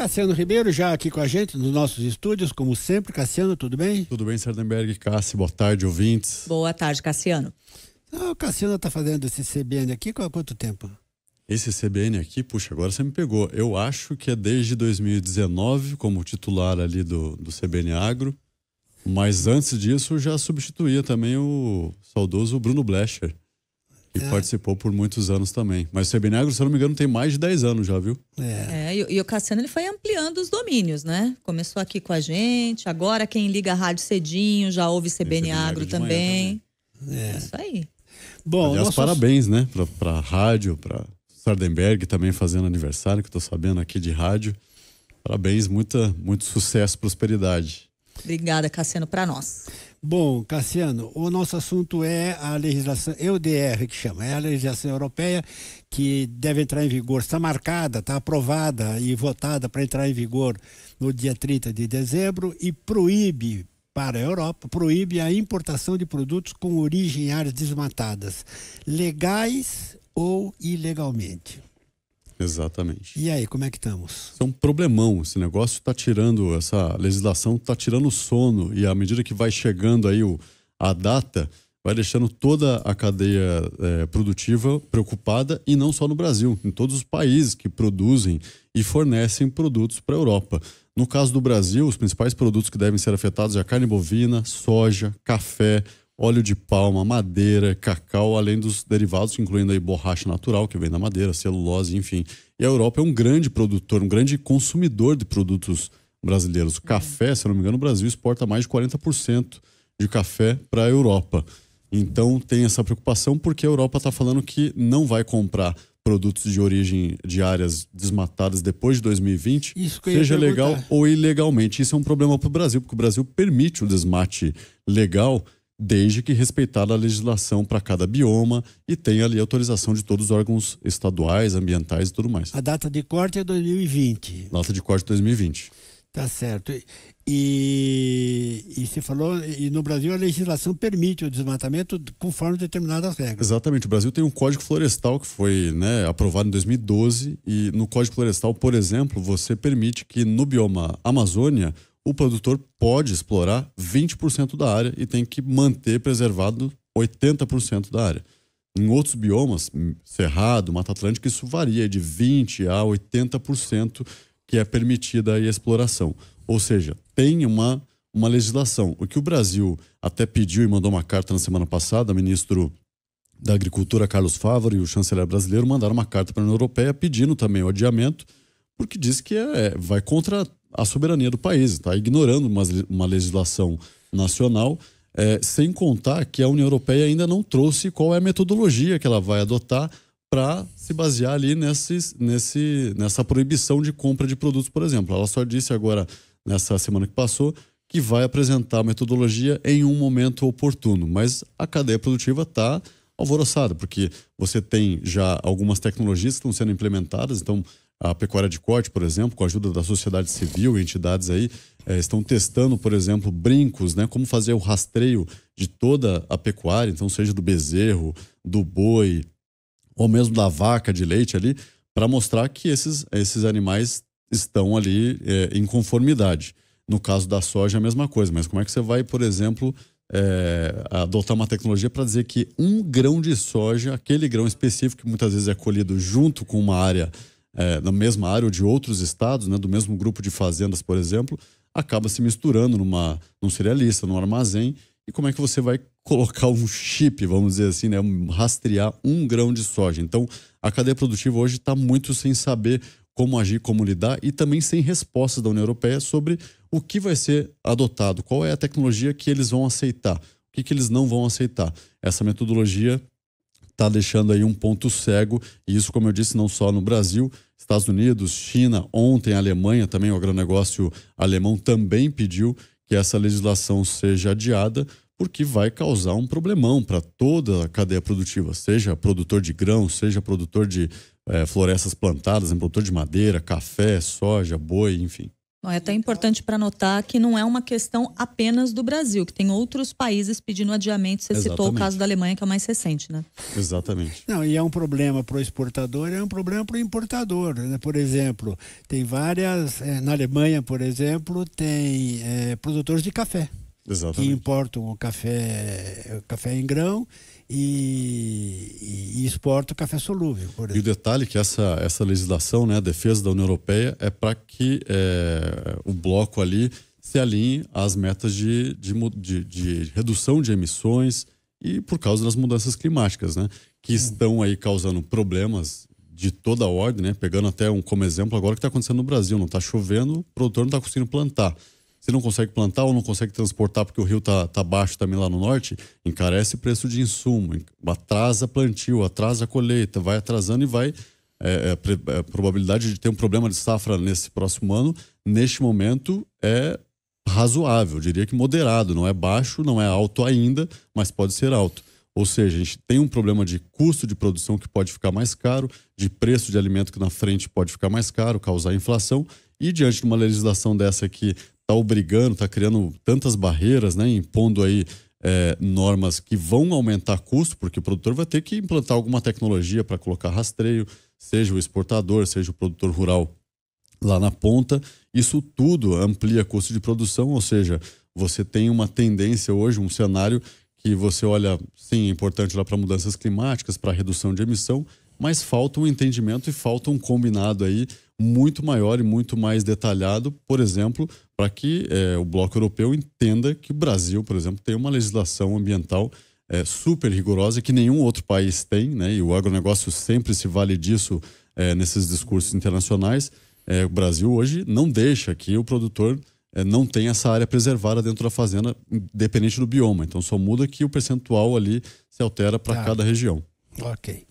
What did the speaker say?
Cassiano Ribeiro já aqui com a gente nos nossos estúdios, como sempre. Cassiano, tudo bem? Tudo bem, Sardenberg, Cassi, Boa tarde, ouvintes. Boa tarde, Cassiano. Ah, o Cassiano está fazendo esse CBN aqui há quanto tempo? Esse CBN aqui, puxa, agora você me pegou. Eu acho que é desde 2019, como titular ali do, do CBN Agro. Mas antes disso, já substituía também o saudoso Bruno Blecher. E é. participou por muitos anos também. Mas o Sebinegro, se eu não me engano, tem mais de 10 anos já, viu? É, é e, e, o Cassiano ele foi ampliando os domínios, né? Começou aqui com a gente, agora quem liga a rádio cedinho já ouve CBN Agro também. também. É. é. isso aí. Bom, Aliás, nossos... parabéns, né? Pra, pra rádio, pra Sardenberg também fazendo aniversário, que eu tô sabendo aqui de rádio. Parabéns, muita, muito sucesso, prosperidade. Obrigada, Cassiano, para nós. Bom, Cassiano, o nosso assunto é a legislação EUDR é que chama, é a legislação europeia que deve entrar em vigor, está marcada, está aprovada e votada para entrar em vigor no dia 30 de dezembro e proíbe para a Europa, proíbe a importação de produtos com origem em áreas desmatadas, legais ou ilegalmente. Exatamente. E aí, como é que estamos? É um problemão. Esse negócio está tirando, essa legislação está tirando o sono. E à medida que vai chegando aí o, a data, vai deixando toda a cadeia é, produtiva preocupada. E não só no Brasil, em todos os países que produzem e fornecem produtos para a Europa. No caso do Brasil, os principais produtos que devem ser afetados é a carne bovina, soja, café, óleo de palma, madeira, cacau, além dos derivados, incluindo aí borracha natural, que vem da madeira, celulose, enfim. E a Europa é um grande produtor, um grande consumidor de produtos brasileiros. O café, se não me engano, o Brasil exporta mais de 40% de café para a Europa. Então tem essa preocupação porque a Europa está falando que não vai comprar produtos de origem de áreas desmatadas depois de 2020, seja legal ou ilegalmente. Isso é um problema para o Brasil, porque o Brasil permite o desmate legal desde que respeitada a legislação para cada bioma e tenha ali autorização de todos os órgãos estaduais, ambientais e tudo mais. A data de corte é 2020. Data de corte 2020. Tá certo. E, e você falou, e no Brasil a legislação permite o desmatamento conforme determinadas regras. Exatamente. O Brasil tem um Código Florestal que foi né, aprovado em 2012. E no Código Florestal, por exemplo, você permite que no bioma Amazônia o produtor pode explorar 20% da área e tem que manter preservado 80% da área. Em outros biomas, hum, Cerrado, Mata Atlântica, isso varia de 20% a 80% que é permitida a exploração. Ou seja, tem uma, uma legislação. O que o Brasil até pediu e mandou uma carta na semana passada, ministro da Agricultura Carlos Favaro e o chanceler brasileiro mandaram uma carta para a União Europeia pedindo também o adiamento, porque diz que é, vai contra a soberania do país, está ignorando uma, uma legislação nacional, é, sem contar que a União Europeia ainda não trouxe qual é a metodologia que ela vai adotar para se basear ali nesses, nesse, nessa proibição de compra de produtos, por exemplo. Ela só disse agora, nessa semana que passou, que vai apresentar a metodologia em um momento oportuno, mas a cadeia produtiva está alvoroçada, porque você tem já algumas tecnologias que estão sendo implementadas, então a pecuária de corte, por exemplo, com a ajuda da sociedade civil e entidades aí, é, estão testando, por exemplo, brincos, né? Como fazer o rastreio de toda a pecuária, então seja do bezerro, do boi, ou mesmo da vaca de leite ali, para mostrar que esses, esses animais estão ali é, em conformidade. No caso da soja, a mesma coisa, mas como é que você vai, por exemplo, é, adotar uma tecnologia para dizer que um grão de soja, aquele grão específico que muitas vezes é colhido junto com uma área é, na mesma área ou de outros estados, né, do mesmo grupo de fazendas, por exemplo, acaba se misturando numa, num cerealista, num armazém. E como é que você vai colocar um chip, vamos dizer assim, né, rastrear um grão de soja? Então, a cadeia produtiva hoje está muito sem saber como agir, como lidar e também sem respostas da União Europeia sobre o que vai ser adotado, qual é a tecnologia que eles vão aceitar, o que, que eles não vão aceitar. Essa metodologia está deixando aí um ponto cego, e isso, como eu disse, não só no Brasil, Estados Unidos, China, ontem a Alemanha também, o agronegócio alemão também pediu que essa legislação seja adiada, porque vai causar um problemão para toda a cadeia produtiva, seja produtor de grão, seja produtor de é, florestas plantadas, produtor de madeira, café, soja, boi, enfim. É até importante para notar que não é uma questão apenas do Brasil, que tem outros países pedindo adiamento. Você Exatamente. citou o caso da Alemanha, que é o mais recente, né? Exatamente. Não, e é um problema para o exportador, é um problema para o importador. Né? Por exemplo, tem várias. Eh, na Alemanha, por exemplo, tem é, produtores de café. Exatamente. Que importam o café, o café em grão e, e, e exporta o café solúvel. E o detalhe é que essa, essa legislação, né, a defesa da União Europeia, é para que é, o bloco ali se alinhe às metas de, de, de, de, redução de emissões e por causa das mudanças climáticas, né, que estão aí causando problemas de toda a ordem, né, pegando até um como exemplo agora que está acontecendo no Brasil, não está chovendo, o produtor não está conseguindo plantar você não consegue plantar ou não consegue transportar porque o rio está tá baixo também lá no norte, encarece o preço de insumo, atrasa plantio, atrasa colheita, vai atrasando e vai. É, é, a é, probabilidade de ter um problema de safra nesse próximo ano, neste momento, é razoável, eu diria que moderado, não é baixo, não é alto ainda, mas pode ser alto. Ou seja, a gente tem um problema de custo de produção que pode ficar mais caro, de preço de alimento que na frente pode ficar mais caro, causar inflação, e diante de uma legislação dessa que está obrigando, está criando tantas barreiras, né, impondo aí é, normas que vão aumentar custo, porque o produtor vai ter que implantar alguma tecnologia para colocar rastreio, seja o exportador, seja o produtor rural lá na ponta. Isso tudo amplia custo de produção, ou seja, você tem uma tendência hoje, um cenário que você olha, sim, é importante lá para mudanças climáticas, para redução de emissão, mas falta um entendimento e falta um combinado aí, muito maior e muito mais detalhado, por exemplo, para que é, o bloco europeu entenda que o Brasil, por exemplo, tem uma legislação ambiental é, super rigorosa que nenhum outro país tem, né? E o agronegócio sempre se vale disso é, nesses discursos internacionais. É, o Brasil hoje não deixa que o produtor é, não tenha essa área preservada dentro da fazenda, independente do bioma. Então só muda que o percentual ali se altera para tá. cada região. Ok.